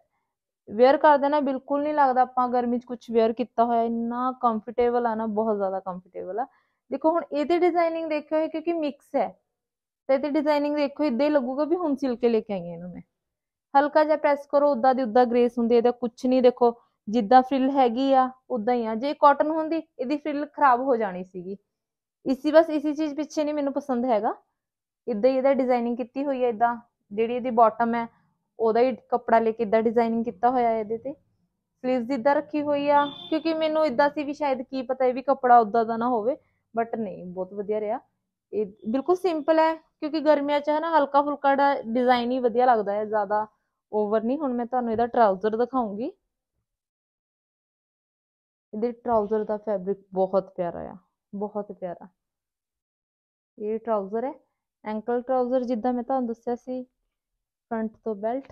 ਵੇਅਰ ਕਰਦੇ ਨਾ ਬਿਲਕੁਲ ਨਹੀਂ ਲੱਗਦਾ ਆਪਾਂ ਗਰਮੀ 'ਚ ਕੁਝ ਵੇਅਰ ਕੀਤਾ ਹੋਇਆ ਇੰਨਾ ਕੰਫਰਟੇਬਲ ਆ ਨਾ ਬਹੁਤ ਜ਼ਿਆਦਾ ਕੰਫਰਟੇਬਲ ਆ ਦੇਖੋ ਹੁਣ ਇਹਦੀ ਡਿਜ਼ਾਈਨਿੰਗ ਦੇਖਿਓ ਕਿਉਂਕਿ ਮਿਕਸ ਹੈ ਤੇ ਇਹਦੀ ਡਿਜ਼ਾਈਨਿੰਗ ਦੇਖੋ ਇਦਾਂ ਹੀ ਲੱਗੂਗਾ ਵੀ ਹੁਣ ਸਿਲ ਕੇ ਲੈ ਕੇ ਆਈ ਹਾਂ ਇਹਨੂੰ ਮੈਂ ਹਲਕਾ ਜਿਹਾ ਪ੍ਰੈਸ ਕਰੋ ਉਦਾਂ ਦੀ ਉਦਾਂ ਗ੍ਰੇਸ ਹੁੰਦੀ ਹੈ ਇਹਦਾ ਕੁਝ ਨਹੀਂ ਦੇਖੋ ਜਿੱਦਾਂ ਫ੍ਰਿਲ ਹੈਗੀ ਆ ਉਦਾਂ ਹੀ ਆ ਜੇ ਕਾਟਨ ਹੁੰਦੀ ਇਹਦੀ ਫ੍ਰਿਲ ਖਰਾਬ ਹੋ ਜਾਣੀ ਸੀਗੀ ਇਸੀ ਬਸ ਇਸੀ ਚੀਜ਼ ਪਿੱਛੇ ਨਹੀਂ ਮੈਨੂੰ ਪਸੰਦ ਹੈਗਾ ਇਦਾਂ ਇਹਦਾ ਡਿਜ਼ਾਈਨਿੰਗ ਕੀਤੀ ਹੋਈ ਹੈ ਇਦਾਂ ਜਿਹੜੀ ਇਹਦੀ ਬਾਟਮ ਹੈ ਉਹਦਾ ਹੀ ਕੱਪੜਾ ਲੈ ਕੇ ਇਦਾਂ ਡਿਜ਼ਾਈਨਿੰਗ ਕੀਤਾ ਹੋਇਆ ਹੈ ਇਹਦੇ ਤੇ ਸਲੀਵਸ ਇਦਾਂ ਰੱਖੀ ਹੋਈ ਆ ਕਿਉਂਕਿ ਮੈਨੂੰ ਇਦਾਂ ਸੀ ਵੀ ਸ਼ਾਇਦ ਕੀ ਪਤਾ ਇਹ ਵੀ ਕੱਪੜਾ ਉਦਾਂ ਦਾ ਨਾ ਹੋਵੇ ਬਟ ਨਹੀਂ ਬਹੁਤ ਵਧੀਆ ਰਿਹਾ ਇਹ ਬਿਲਕੁਲ ਸਿੰਪਲ ਹੈ ਕਿਉਂਕਿ ਗਰਮੀਆਂ 'ਚ ਹੈ ਨਾ ਹਲਕਾ ਫੁਲਕਾ ਦਾ ਡਿਜ਼ਾਈਨ ਹੀ ਵਧੀਆ ਲੱਗਦਾ ਹੈ ਜ਼ਿਆਦਾ ਓਵਰ ਨਹੀਂ ਹੁਣ ਮੈਂ ਤੁਹਾਨੂੰ ਇਹਦਾ ਟਰਾਊਜ਼ਰ ਦਿਖਾਉਂਗੀ ਇਹਦੇ ਟਰਾਊਜ਼ਰ ਦਾ ਫੈਬਰਿਕ ਬਹੁਤ ਪਿਆਰਾ ਆ ਬਹੁਤ ਪਿਆਰਾ ਇਹ ਟਰਾਊਜ਼ਰ ਹੈ ਐਂਕਲ ਟਰਾਊਜ਼ਰ ਜਿੱਦਾਂ ਮੈਂ ਤੁਹਾਨੂੰ ਦੱਸਿਆ ਸੀ ਫਰੰਟ ਤੋਂ ਬੈਲਟ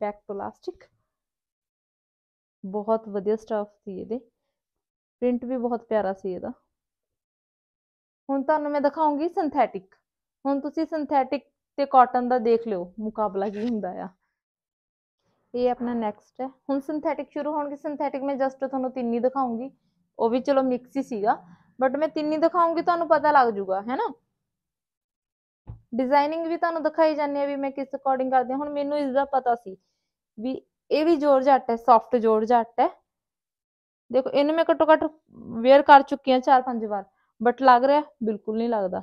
ਬੈਕ ਤੋਂ ਲਾਸਟਿਕ ਬਹੁਤ ਵਧੀਆ ਸਟਫ ਸੀ ਇਹਦੇ ਪ੍ਰਿੰਟ ਵੀ ਬਹੁਤ ਪਿਆਰਾ ਸੀ ਇਹਦਾ ਹੁਣ ਤੁਹਾਨੂੰ ਮੈਂ ਦਿਖਾਉਂਗੀ ਸਿੰਥੈਟਿਕ ਹੁਣ ਤੁਸੀਂ ਸਿੰਥੈਟਿਕ ਤੇ ਕਾਟਨ ਦਾ ਦੇਖ ਲਿਓ ਮੁਕਾਬਲਾ ਕੀ ਹੁੰਦਾ ਆ ਇਹ ਆਪਣਾ ਨੈਕਸਟ ਹੈ ਹੁਣ ਸਿੰਥੈਟਿਕ ਸ਼ੁਰੂ ਹੋਣਗੇ ਸਿੰਥੈਟਿਕ ਮੈਂ ਜਸਟ ਤੁਹਾਨੂੰ ਤਿੰਨ ਹੀ ਦਿਖਾਉਂਗੀ ਉਹ ਵੀ ਚਲੋ ਮਿਕਸ ਹੀ ਸੀਗਾ ਬਟ ਮੈਂ ਤਿੰਨ ਹੀ ਦਿਖਾਉਂਗੀ ਤੁਹਾਨੂੰ ਪਤਾ ਲੱਗ ਜਾਊਗਾ ਹੈਨਾ ਡਿਜ਼ਾਈਨਿੰਗ ਵੀ ਤੁਹਾਨੂੰ ਦਿਖਾਈ ਜਾਂਦੀ ਹੈ ਵੀ ਮੈਂ ਕਿਸ ਅਕੋਰਡਿੰਗ ਕਰਦੀ ਹਾਂ ਹੁਣ ਮੈਨੂੰ ਇਸ ਦਾ ਪਤਾ ਸੀ ਵੀ ਇਹ ਵੀ ਜੋੜ ਜੋਰਜੱਟ ਹੈ ਸੌਫਟ ਜੋੜ ਜੋਰਜੱਟ ਹੈ ਦੇਖੋ ਇਹਨੂੰ ਮੈਂ ਘੱਟੋ ਘੱਟ ਵੇਅਰ ਕਰ ਚੁੱਕੀ ਹਾਂ 4-5 ਵਾਰ ਬਟ ਲੱਗ ਰਿਹਾ ਬਿਲਕੁਲ ਨਹੀਂ ਲੱਗਦਾ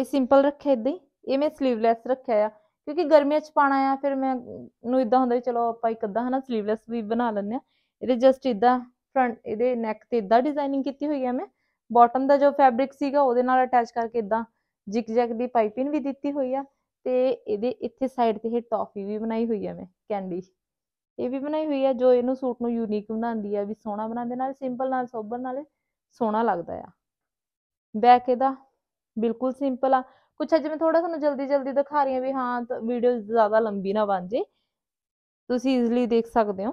ਇਹ ਸਿੰਪਲ ਰੱਖਿਆ ਇਦਾਂ ਹੀ ਇਹ ਮੈਂ 슬ੀਵਲੈਸ ਰੱਖਿਆ ਆ ਕਿਉਂਕਿ ਗਰਮੀਆਂ ਚ ਪਾਣਾ ਆ ਫਿਰ ਮੈਂ ਨੂੰ ਇਦਾਂ ਹੁੰਦਾ ਚਲੋ ਆਪਾਂ ਇੱਕ ਅੱਧਾ ਹਨਾ 슬ੀਵਲੈਸ ਵੀ ਬਣਾ ਲੈਂਦੇ ਆ ਇਹਦੇ ਜਸਟ ਇਦਾਂ ਫਰੰਟ ਇਹਦੇ ਨੈਕ ਤੇ ਇਦਾਂ ਡਿਜ਼ਾਈਨਿੰਗ ਕੀਤੀ ਹੋਈ ਆ ਮੈਂ ਬਾਟਮ ਦਾ ਜੋ ਫੈਬਰਿਕ ਸੀਗਾ ਉਹਦੇ ਨਾਲ ਅਟੈਚ ਕਰਕੇ ਇਦਾਂ ਜਿਗ ਜੈਗ ਦੀ ਪਾਈਪਿੰਗ ਵੀ ਦਿੱਤੀ ਹੋਈ ਆ ਤੇ ਇਹਦੇ ਇੱਥੇ ਸਾਈਡ ਤੇ ਇਹ ਟੌਫੀ ਵੀ ਬਣਾਈ ਹੋਈ ਆ ਮੈਂ ਕੈਂਡੀ ਇਹ ਵੀ ਬਣਾਈ ਹੋਈ ਆ ਜੋ ਇਹਨੂੰ ਸੂਟ ਨੂੰ ਯੂਨੀਕ ਬਣਾਉਂਦੀ ਆ ਵੀ ਸੋਹਣਾ ਬਣਾਉਂਦੇ ਨਾਲ ਸਿੰਪਲ ਨਾਲ ਸੋਬਰ ਨਾਲ ਸੋਹਣਾ ਲੱਗਦਾ ਆ ਬੈਕ ਇਹਦਾ ਬਿਲਕੁਲ ਸਿੰਪਲ ਆ ਕੁਛ ਅੱਜ ਮੈਂ ਥੋੜਾ ਤੁਹਾਨੂੰ ਜਲਦੀ ਜਲਦੀ ਦਿਖਾ ਰਹੀ ਆ ਵੀ ਹਾਂ ਵੀਡੀਓ ਜ਼ਿਆਦਾ ਲੰਬੀ ਨਾ ਬਣ ਜੇ ਤੁਸੀਂ ਈਜ਼ੀਲੀ ਦੇਖ ਸਕਦੇ ਹੋ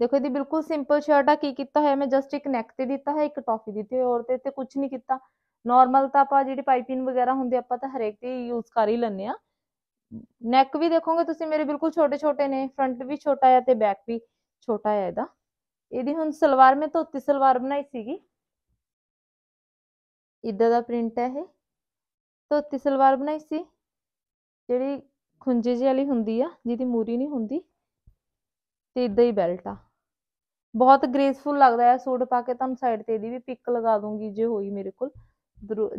ਦੇਖੋ ਇਹਦੀ ਬਿਲਕੁਲ ਸਿੰਪਲ ਸ਼ਰਟ ਆ ਕੀ ਕੀਤਾ ਹੋਇਆ ਮੈਂ ਜਸਟ ਇੱਕ ਨੈਕ ਤੇ ਦਿੱਤਾ ਹੈ ਇੱਕ ਟੌਫੀ ਦਿੱਤੀ ਹੋਈ ਔਰ ਤੇ ਤੇ ਕੁਝ ਨਹੀਂ ਕੀਤਾ ਨਾਰਮਲ ਤਾਂ ਆਪਾਂ ਜਿਹੜੀ ਪਾਈਪਿੰਗ ਵਗੈਰਾ ਹੁੰਦੀ ਆਪਾਂ ਤਾਂ ਹਰੇਕ ਤੇ ਯੂਜ਼ ਕਰ ਹੀ ਲੈਨੇ ਆ ਨੈਕ ਵੀ ਦੇਖੋਗੇ ਤੁਸੀਂ ਮੇਰੇ ਬਿਲਕੁਲ ਛੋਟੇ ਛੋਟੇ ਨੇ ਫਰੰਟ ਵੀ ਛੋਟਾ ਹੈ ਤੇ ਬੈਕ ਵੀ ਛੋਟਾ ਹੈ ਇਹਦਾ ਇਹਦੀ ਹੁਣ ਸਲਵਾਰ ਮੈਂ ਧੋਤੀ ਸਲਵਾਰ ਬਣਾਈ ਸੀਗੀ ਇੱਦਾਂ ਦਾ ਪ੍ਰਿੰਟ ਹੈ ਇਹ ਧੋਤੀ ਸਲਵਾਰ ਬਣਾਈ ਸੀ ਜਿਹੜੀ ਖੁੰਝੇ ਜਿਹੀ ਵਾਲੀ ਹੁੰਦੀ ਆ ਜਿਹਦੀ ਮੂਰੀ ਨਹੀਂ ਹੁੰਦੀ ਤੇ ਇਦਾਂ ਹੀ ਬੈਲਟ ਆ ਬਹੁਤ ਗ੍ਰੇਸਫੁਲ ਲੱਗਦਾ ਹੈ ਸੂਟ ਪਾ ਕੇ ਤੁਹਾਨੂੰ ਸਾਈਡ ਤੇ ਇਹਦੀ ਵੀ ਪਿਕ ਲਗਾ ਦੂੰਗੀ ਜੇ ਹੋਈ ਮੇਰੇ ਕੋਲ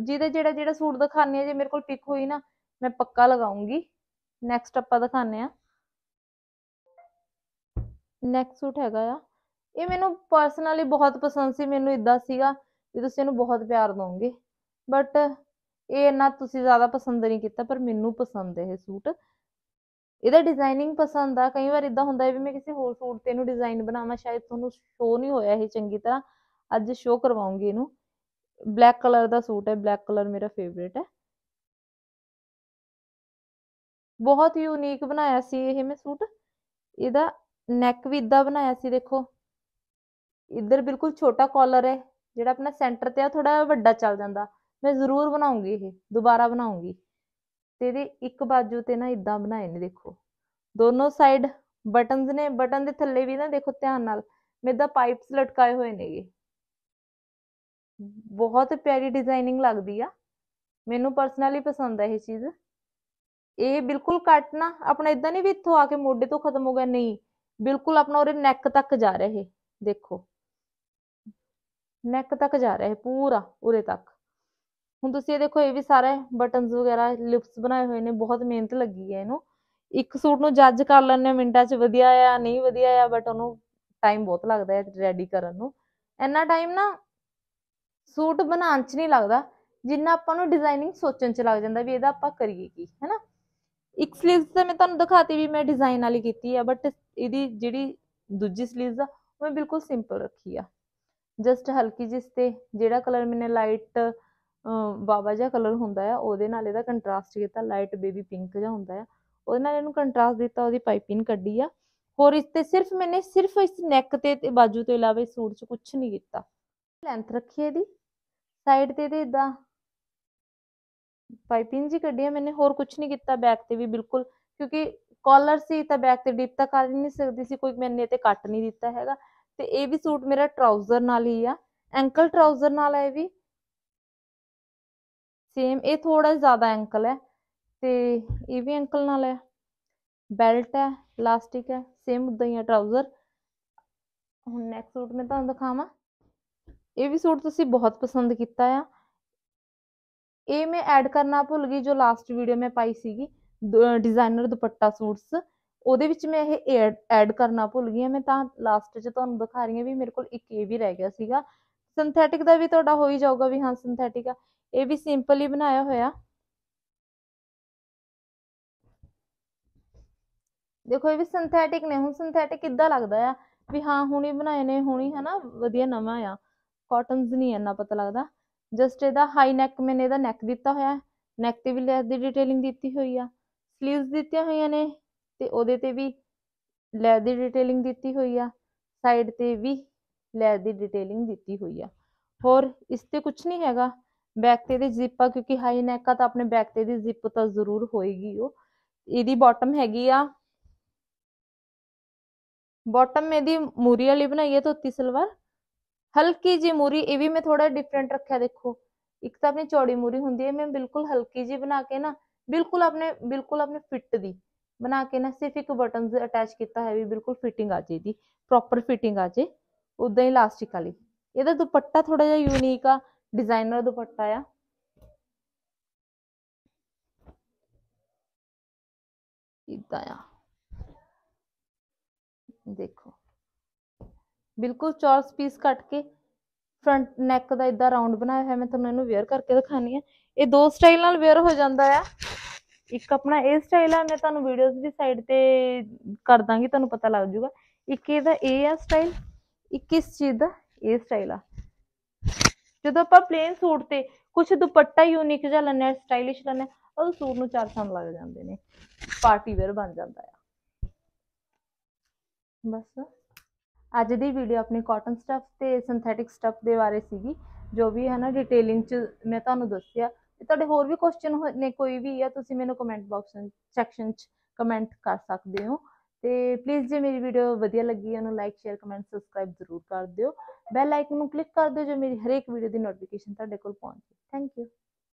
ਜਿਹਦੇ ਜਿਹੜਾ ਜਿਹੜਾ ਸੂਟ ਦਿਖਾਣੇ ਆ ਜੇ ਮੇਰੇ ਕੋਲ ਪਿਕ ਹੋਈ ਨਾ ਮੈਂ ਪੱਕਾ ਲਗਾਉਂਗੀ ਨੈਕਸਟ ਆਪਾਂ ਦਿਖਾਣੇ ਆ ਨੈਕਸਟ ਸੂਟ ਹੈਗਾ ਆ ਇਹ ਮੈਨੂੰ ਪਰਸਨਲੀ ਬਹੁਤ ਪਸੰਦ ਸੀ ਮੈਨੂੰ ਇਦਾਂ ਸੀਗਾ ਵੀ ਤੁਸੀਂ ਇਹਨੂੰ ਬਹੁਤ ਪਿਆਰ ਦੋਗੇ ਬਟ ਇਹ ਨਾ ਤੁਸੀਂ ਜ਼ਿਆਦਾ ਪਸੰਦ ਨਹੀਂ ਕੀਤਾ ਪਰ ਮੈਨੂੰ ਪਸੰਦ ਹੈ ਇਹ ਸੂਟ ਇਹਦਾ ਡਿਜ਼ਾਈਨਿੰਗ ਪਸੰਦ ਆ ਕਈ ਵਾਰ ਇਦਾਂ ਹੁੰਦਾ ਹੈ ਵੀ ਮੈਂ ਕਿਸੇ ਹੋਰ ਸੂਟ ਤੇ ਇਹਨੂੰ ਡਿਜ਼ਾਈਨ ਬਣਾਵਾਂ ਸ਼ਾਇਦ ਤੁਹਾਨੂੰ ਸ਼ੋ ਨਹੀਂ ਹੋਇਆ ਇਹ ਚੰਗੀ ਤਰ੍ਹਾਂ ਅੱਜ ਸ਼ੋ ਕਰਵਾਉਂਗੀ ਇਹਨੂੰ ਬਲੈਕ ਕਲਰ ਦਾ ਸੂਟ ਹੈ ਬਲੈਕ ਕਲਰ ਮੇਰਾ ਫੇਵਰੇਟ ਹੈ ਬਹੁਤ ਯੂਨੀਕ ਬਣਾਇਆ ਸੀ ਇਹ ਮੈਂ ਸੂਟ ਇਹਦਾ ਨੈਕ ਵੀ ਇਦਾਂ ਬਣਾਇਆ ਸੀ ਦੇਖੋ ਇੱਧਰ ਬਿਲਕੁਲ ਛੋਟਾ ਕਾਲਰ ਹੈ ਜਿਹੜਾ ਆਪਣਾ ਸੈਂਟਰ ਤੇ ਆ ਥੋੜਾ ਵੱਡਾ ਚੱਲ ਜਾਂਦਾ ਮੈਂ ਜ਼ਰੂਰ ਬਣਾਉਂਗੀ ਇਹ ਦੁਬਾਰਾ ਬਣਾਉਂਗੀ ਤੇ ਇਹਦੇ ਇੱਕ ਬਾਜੂ ਤੇ ਨਾ ਇਦਾਂ ਬਣਾਏ ਨੇ ਦੇਖੋ ਦੋਨੋਂ ਸਾਈਡ ਬਟਨਸ ਨੇ ਬਟਨ ਦੇ ਥੱਲੇ ਵੀ ਨਾ ਦੇਖੋ ਧਿਆਨ ਨਾਲ ਮੇਰੇ ਦਾ ਪਾਈਪਸ ਲਟਕਾਏ ਹੋਏ ਨੇਗੇ ਬਹੁਤ ਪਿਆਰੀ ਡਿਜ਼ਾਈਨਿੰਗ ਲੱਗਦੀ ਆ ਮੈਨੂੰ ਪਰਸਨਲੀ ਪਸੰਦ ਆ ਇਹ ਚੀਜ਼ ਇਹ ਬਿਲਕੁਲ ਕੱਟ ਨਾ ਆਪਣਾ ਇਦਾਂ ਨਹੀਂ ਵੀ ਇੱਥੋਂ ਆ ਕੇ ਮੋਢੇ ਤੋਂ ਖਤਮ ਹੋ ਗਿਆ ਨਹੀਂ ਬਿਲਕੁਲ ਆਪਣਾ ਉਹਦੇ ਨੈਕ ਤੱਕ ਜਾ ਰਿਹਾ ਇਹ ਦੇਖੋ ਨੈਕ ਤੱਕ ਜਾ ਰਿਹਾ ਹੈ ਪੂਰਾ ਉਰੇ ਤੱਕ ਹੁਣ ਤੁਸੀਂ ਇਹ ਦੇਖੋ ਇਹ ਵੀ ਸਾਰੇ ਬਟਨਸ ਵਗੈਰਾ ਲਿਪਸ ਬਣਾਏ ਹੋਏ ਨੇ ਬਹੁਤ ਮਿਹਨਤ ਲੱਗੀ ਹੈ ਇਹਨੂੰ ਇੱਕ ਸੂਟ ਨੂੰ ਜੱਜ ਕਰ ਲੈਣੇ ਮਿੰਟਾਂ 'ਚ ਵਧੀਆ ਆ ਨਹੀਂ ਵਧੀਆ ਆ ਬਟ ਉਹਨੂੰ ਟਾਈਮ ਬਹੁਤ ਲੱਗਦਾ ਹੈ ਰੈਡੀ ਕਰਨ ਨੂੰ ਇੰਨਾ ਟਾਈਮ ਨਾ ਸੂਟ ਬਣਾਉਣ 'ਚ ਨਹੀਂ ਲੱਗਦਾ ਜਿੰਨਾ ਆਪਾਂ ਨੂੰ ਡਿਜ਼ਾਈਨਿੰਗ ਸੋਚਣ 'ਚ ਲੱਗ ਜਾਂਦਾ ਵੀ ਇਹਦਾ ਆਪਾਂ ਕਰੀਏ ਕੀ ਹੈਨਾ ਇੱਕ ਸਲੀਵਸ ਤਾਂ ਮੈਂ ਤੁਹਾਨੂੰ ਦਿਖਾਤੀ ਵੀ ਮੈਂ ਡਿਜ਼ਾਈਨ ਵਾਲੀ ਕੀਤੀ ਆ ਬਟ ਇਹਦੀ ਜਿਹੜੀ ਦੂਜੀ ਸਲੀਵਸ ਆ ਉਹ ਮੈਂ ਬਿਲਕੁਲ ਸਿੰਪਲ ਰੱਖੀ ਆ ਜਸਟ ਹਲਕੀ ਜਿਸ ਤੇ ਜਿਹੜਾ ਕਲਰ ਮੈਨੇ ਲਾਈਟ ਬਾਬਾ ਜਿਹਾ ਕਲਰ ਹੁੰਦਾ ਆ ਉਹਦੇ ਨਾਲ ਇਹਦਾ ਕੰਟਰਾਸਟ ਕੀਤਾ ਲਾਈਟ ਬੇਬੀ ਪਿੰਕ ਜਿਹਾ ਹੁੰਦਾ ਆ ਉਹਦੇ ਨਾਲ ਇਹਨੂੰ ਕੰਟਰਾਸਟ ਦਿੱਤਾ ਉਹਦੀ ਪਾਈਪਿੰਗ ਕੱਢੀ ਆ ਹੋਰ ਇਸ ਤੇ ਸਿਰਫ ਮੈਨੇ ਸਿਰਫ ਇਸ ਨੈਕ ਤੇ ਤੇ ਬਾਜੂ ਤੋਂ ਇਲਾਵਾ ਸੂਟ 'ਚ ਕੁਝ ਨਹੀਂ ਕੀਤਾ ਲੈਂਥ ਰੱਖੀ ਇਹਦੀ ਸਾਈਡ ਤੇ ਤੇ ਇਦਾਂ ਪਾਈਪਿੰਗ ਜੀ ਕੱਢੀ ਆ ਮੈਨੇ ਹੋਰ ਕੁਝ ਨਹੀਂ ਕੀਤਾ ਬੈਕ ਤੇ ਵੀ ਬਿਲਕੁਲ ਕਿਉਂਕਿ ਕਾਲਰ ਸੀ ਤਾਂ ਬੈਕ ਤੇ ਡਿਪ ਤਾਂ ਕਰ ਨਹੀਂ ਸਕਦੀ ਸੀ ਕੋਈ ਮੈਨੇ ਤੇ ਕੱਟ ਨਹੀਂ ਦਿੱਤਾ ਹੈਗਾ ਤੇ ਇਹ ਵੀ ਸੂਟ ਮੇਰਾ ਟਰਾਊਜ਼ਰ ਨਾਲ ਹੀ ਆ ਐਂਕਲ ਟਰਾਊਜ਼ਰ ਨਾਲ ਆ ਇਹ ਵੀ ਸੇਮ ਇਹ ਥੋੜਾ ਜ਼ਿਆਦਾ ਐਂਕਲ ਹੈ ਤੇ ਇਹ ਵੀ ਐਂਕਲ ਨਾਲ ਹੈ ਬੈਲਟ ਹੈ ਲਾਸਟਿਕ ਹੈ ਸੇਮ ਉਦਾਂ ਹੀ ਹੈ ਟਰਾਊਜ਼ਰ ਹੁਣ ਨੈਕਸਟ ਸੂਟ ਮੈਂ ਤੁਹਾਨੂੰ ਦਿਖਾਵਾਂ ਇਹ ਵੀ ਸੂਟ ਤੁਸੀਂ ਬਹੁਤ ਪਸੰਦ ਕੀਤਾ ਆ ਇਹ ਮੈਂ ਐਡ ਕਰਨਾ ਭੁੱਲ ਗਈ ਜੋ ਲਾਸਟ ਵੀਡੀਓ ਮੈਂ ਪਾਈ ਸੀਗੀ ਡਿਜ਼ਾਈਨਰ ਦੁਪੱਟਾ ਸੂਟਸ ਉਹਦੇ ਵਿੱਚ ਮੈਂ ਇਹ ਐਡ ਕਰਨਾ ਭੁੱਲ ਗਈ ਮੈਂ ਤਾਂ ਲਾਸਟ 'ਚ ਤੁਹਾਨੂੰ ਦਿਖਾ ਰਹੀ ਹਾਂ ਵੀ ਮੇਰੇ ਕੋਲ ਇੱਕ ਇਹ ਵੀ ਰਹਿ ਗਿਆ ਸੀਗਾ ਸਿੰਥੈਟਿਕ ਦਾ ਵੀ ਤੁਹਾਡਾ ਹੋ ਹੀ ਜਾਊਗਾ ਵੀ ਹਾਂ ਸਿੰਥੈਟਿਕ ਆ ਇਹ ਵੀ ਸਿੰਪਲ ਹੀ ਬਣਾਇਆ ਹੋਇਆ ਦੇਖੋ ਇਹ ਵੀ ਸਿੰਥੈਟਿਕ ਨੇ ਹੁਣ ਸਿੰਥੈਟਿਕ ਕਿੱਦਾਂ ਲੱਗਦਾ ਆ ਵੀ ਹਾਂ ਹੁਣੀ ਬਣਾਏ ਨੇ ਹੁਣੀ ਹਨਾ ਵਧੀਆ ਨਵਾਂ ਆ ਕਾਟਨਸ ਨਹੀਂ ਇੰਨਾ ਪਤਾ ਲੱਗਦਾ ਜਸਟ ਇਹਦਾ ਹਾਈ ਨੈਕ ਮੈਨੇ ਇਹਦਾ ਨੈਕ ਦਿੱਤਾ ਹੋਇਆ ਨੈਕ ਤੇ ਵੀ ਲੈਸ ਦੀ ਡਿਟੇਲਿੰਗ ਦਿੱਤੀ ਹੋਈ ਆ ਸਲੀਵਸ ਦਿੱਤੀਆਂ ਹੋਈਆਂ ਨੇ ਤੇ ਉਹਦੇ ਤੇ ਵੀ ਲੈਸ ਦੀ ਡਿਟੇਲਿੰਗ ਦਿੱਤੀ ਹੋਈ ਆ ਸਾਈਡ ਤੇ ਵੀ ਲੈਸ ਦੀ ਡਿਟੇਲਿੰਗ ਦਿੱਤੀ ਹੋਈ ਆ ਹੋਰ ਇਸ ਤੇ ਕੁਝ ਨਹੀਂ ਹੈਗਾ बैकते से जिप आ क्योंकि हाई नैक आ तो अपने बैकते जिप तो जरूर होगी वो यदि बॉटम हैगी बॉटम यदि मूरी वाली बनाई है धोती सलवार हल्की जी मूरी ये भी मैं थोड़ा डिफरेंट रखा देखो एक तो अपनी चौड़ी मूरी होंगी है मैं बिल्कुल हल्की जी बना के ना बिल्कुल अपने बिल्कुल अपने फिट दी बना के ना सिर्फ एक बटन अटैच किया है भी बिल्कुल फिटिंग आ जाए प्रॉपर फिटिंग आ जाए उदा ही इलास्टिक वाली यदा दुपट्टा थोड़ा जा यूनीक आ ਡਿਜ਼ਾਈਨਰ ਦੁਪੱਟਾ ਆ ਇਦਾਂ ਆ ਦੇਖੋ ਬਿਲਕੁਲ ਚੌਰਸ ਪੀਸ ਕੱਟ ਕੇ ਫਰੰਟ ਨੈਕ ਦਾ ਇਦਾਂ ਰਾਉਂਡ ਬਣਾਇਆ ਹੋਇਆ ਮੈਂ ਤੁਹਾਨੂੰ ਇਹਨੂੰ ਵੇਅਰ ਕਰਕੇ ਦਿਖਾਣੀ ਆ ਇਹ ਦੋ ਸਟਾਈਲ ਨਾਲ ਵੇਅਰ ਹੋ ਜਾਂਦਾ ਆ ਇੱਕ ਆਪਣਾ ਇਹ ਸਟਾਈਲ ਆ ਮੈਂ ਤੁਹਾਨੂੰ ਵੀਡੀਓਜ਼ ਦੀ ਸਾਈਡ ਤੇ ਕਰ ਦਾਂਗੀ ਤੁਹਾਨੂੰ ਪਤਾ ਲੱਗ ਜਾਊਗਾ ਇੱਕ ਇਹਦਾ ਇਹ ਆ ਸਟਾਈਲ ਇੱਕ ਇਸ ਚੀਜ਼ ਦਾ ਇਹ ਸਟਾਈਲ ਆ ਜਦੋਂ ਆਪਾਂ ਪਲੇਨ ਸੂਟ ਤੇ ਕੁਝ ਦੁਪੱਟਾ ਯੂਨਿਕ ਜਿਹਾ ਲੈਣਾ ਸਟਾਈਲਿਸ਼ ਲੈਣਾ ਉਹ ਸੂਟ ਨੂੰ ਚਾਰ ਚੰਦ ਲੱਗ ਜਾਂਦੇ ਨੇ ਪਾਰਟੀ ਵੇਅਰ ਬਣ ਜਾਂਦਾ ਆ ਬਸ ਅੱਜ ਦੀ ਵੀਡੀਓ ਆਪਣੀ ਕਾਟਨ ਸਟਫ ਤੇ ਸਿੰਥੈਟਿਕ ਸਟਫ ਦੇ ਬਾਰੇ ਸੀਗੀ ਜੋ ਵੀ ਹੈ ਨਾ ਡਿਟੇਲਿੰਗ ਚ ਮੈਂ ਤੁਹਾਨੂੰ ਦੱਸਿਆ ਤੇ ਤੁਹਾਡੇ ਹੋਰ ਵੀ ਕੁਐਸਚਨ ਨੇ ਕੋਈ ਵੀ ਆ ਤੁਸੀਂ ਮੈਨੂੰ ਕਮੈਂਟ ਬਾਕਸ ਸੈਕਸ਼ਨ ਚ ਕਮੈਂਟ ਕਰ ਸਕਦੇ ਹੋ ਤੇ ਪਲੀਜ਼ ਜੇ ਮੇਰੀ ਵੀਡੀਓ ਵਧੀਆ ਲੱਗੀ ਉਹਨੂੰ ਲਾਈਕ ਸ਼ੇਅਰ ਕਮੈਂਟ ਸਬਸਕ੍ਰਾਈਬ ਜ਼ਰੂਰ ਕਰ ਦਿਓ ਬੈਲ ਆਈਕਨ ਨੂੰ ਕਲਿੱਕ ਕਰ ਦਿਓ ਜੋ ਮੇਰੀ ਹਰੇਕ ਵੀਡੀਓ ਦੀ ਨੋਟੀਫਿਕੇਸ਼ਨ ਤੁਹਾਡੇ ਕੋਲ ਪਹੁੰਚੇ ਥੈਂਕ ਯੂ